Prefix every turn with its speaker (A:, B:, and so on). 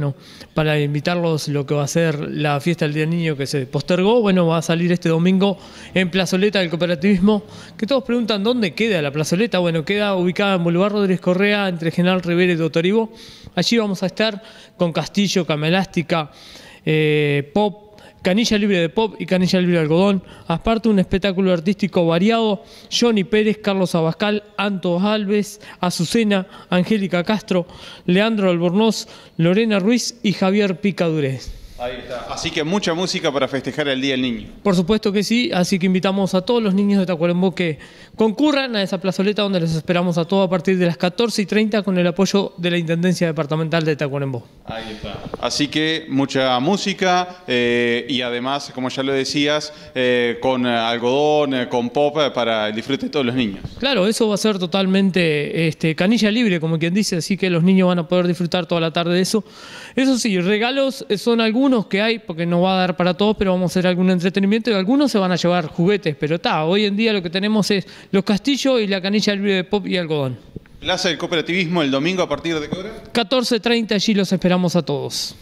A: Bueno, para invitarlos lo que va a ser la fiesta del Día Niño que se postergó, bueno, va a salir este domingo en Plazoleta del Cooperativismo, que todos preguntan dónde queda la Plazoleta, bueno, queda ubicada en Bolívar Rodríguez Correa, entre General Rivera y Doctor Allí vamos a estar con Castillo, Camelástica, eh, Pop, Canilla libre de pop y canilla libre de algodón, aparte un espectáculo artístico variado, Johnny Pérez, Carlos Abascal, Anto Alves, Azucena, Angélica Castro, Leandro Albornoz, Lorena Ruiz y Javier Picadurez.
B: Ahí está. Así que mucha música para festejar el Día del Niño.
A: Por supuesto que sí, así que invitamos a todos los niños de Tacuarembó que concurran a esa plazoleta donde los esperamos a todos a partir de las 14 y 30 con el apoyo de la Intendencia Departamental de Tacuarembó.
B: Ahí está. Así que mucha música eh, y además, como ya lo decías, eh, con algodón, eh, con pop para el disfrute de todos los niños.
A: Claro, eso va a ser totalmente este, canilla libre, como quien dice, así que los niños van a poder disfrutar toda la tarde de eso. Eso sí, regalos son algunos que hay, porque no va a dar para todos, pero vamos a hacer algún entretenimiento y algunos se van a llevar juguetes, pero está, hoy en día lo que tenemos es los castillos y la canilla libre de pop y algodón.
B: Plaza del Cooperativismo el domingo a partir de qué hora?
A: 14.30, allí los esperamos a todos.